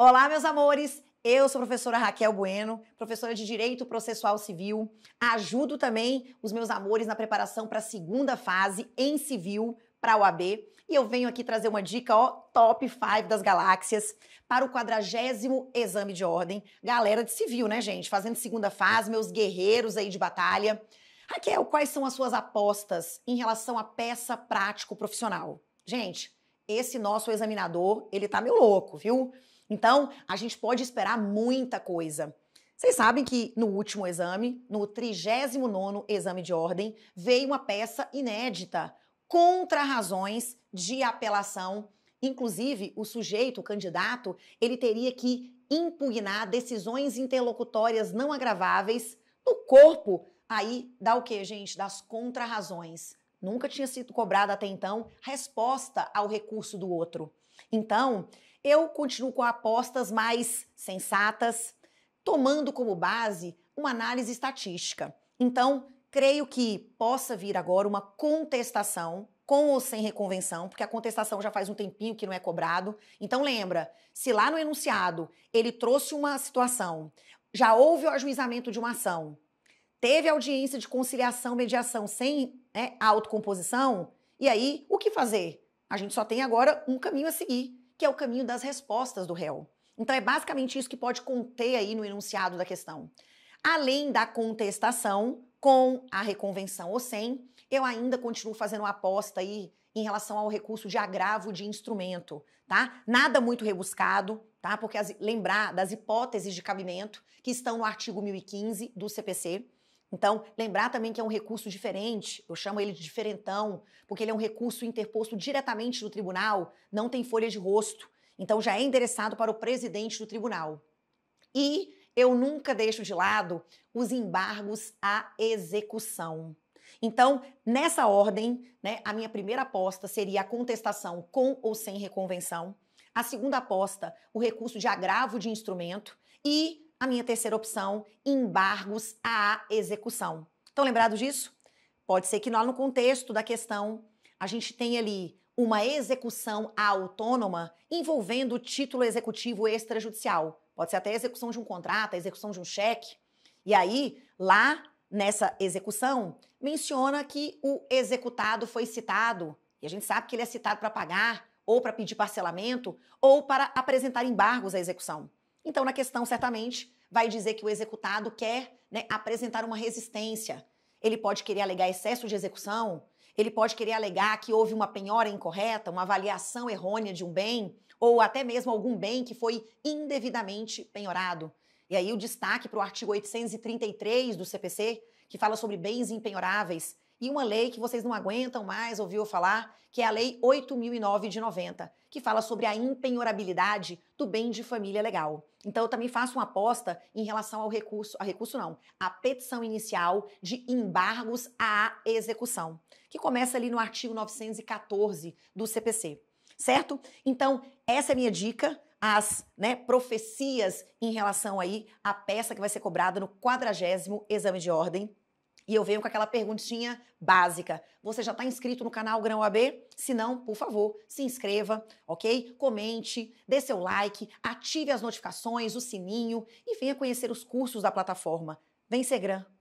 Olá, meus amores! Eu sou a professora Raquel Bueno, professora de Direito Processual Civil. Ajudo também os meus amores na preparação para a segunda fase em civil para a UAB. E eu venho aqui trazer uma dica, ó, top 5 das galáxias para o quadragésimo exame de ordem. Galera de civil, né, gente? Fazendo segunda fase, meus guerreiros aí de batalha. Raquel, quais são as suas apostas em relação à peça prático profissional? Gente, esse nosso examinador, ele tá meio louco, viu? Então, a gente pode esperar muita coisa. Vocês sabem que no último exame, no 39 exame de ordem, veio uma peça inédita contra razões de apelação. Inclusive, o sujeito, o candidato, ele teria que impugnar decisões interlocutórias não agraváveis no corpo aí dá o que, gente? Das contrarrazões. Nunca tinha sido cobrada até então resposta ao recurso do outro. Então, eu continuo com apostas mais sensatas, tomando como base uma análise estatística. Então, creio que possa vir agora uma contestação com ou sem reconvenção, porque a contestação já faz um tempinho que não é cobrado. Então lembra, se lá no enunciado ele trouxe uma situação, já houve o ajuizamento de uma ação, teve audiência de conciliação, mediação sem né, autocomposição, e aí o que fazer? A gente só tem agora um caminho a seguir, que é o caminho das respostas do réu. Então é basicamente isso que pode conter aí no enunciado da questão. Além da contestação com a reconvenção ou sem, eu ainda continuo fazendo uma aposta aí em relação ao recurso de agravo de instrumento, tá? Nada muito rebuscado, tá? Porque as, lembrar das hipóteses de cabimento que estão no artigo 1015 do CPC. Então, lembrar também que é um recurso diferente, eu chamo ele de diferentão, porque ele é um recurso interposto diretamente do tribunal, não tem folha de rosto, então já é endereçado para o presidente do tribunal. E eu nunca deixo de lado os embargos à execução. Então, nessa ordem, né, a minha primeira aposta seria a contestação com ou sem reconvenção. A segunda aposta, o recurso de agravo de instrumento. E a minha terceira opção, embargos à execução. Estão lembrados disso? Pode ser que lá no contexto da questão a gente tenha ali uma execução autônoma envolvendo título executivo extrajudicial. Pode ser até a execução de um contrato, a execução de um cheque. E aí, lá nessa execução, menciona que o executado foi citado, e a gente sabe que ele é citado para pagar, ou para pedir parcelamento, ou para apresentar embargos à execução. Então, na questão, certamente, vai dizer que o executado quer né, apresentar uma resistência. Ele pode querer alegar excesso de execução, ele pode querer alegar que houve uma penhora incorreta, uma avaliação errônea de um bem, ou até mesmo algum bem que foi indevidamente penhorado. E aí o destaque para o artigo 833 do CPC, que fala sobre bens impenhoráveis e uma lei que vocês não aguentam mais ouviu falar, que é a Lei 8009 de 90, que fala sobre a impenhorabilidade do bem de família legal. Então eu também faço uma aposta em relação ao recurso, a recurso não, a petição inicial de embargos à execução, que começa ali no artigo 914 do CPC, certo? Então, essa é a minha dica as né, profecias em relação aí à peça que vai ser cobrada no quadragésimo exame de ordem e eu venho com aquela perguntinha básica. Você já está inscrito no canal Grão AB? Se não, por favor, se inscreva, ok? Comente, dê seu like, ative as notificações, o sininho e venha conhecer os cursos da plataforma. Vem ser grão.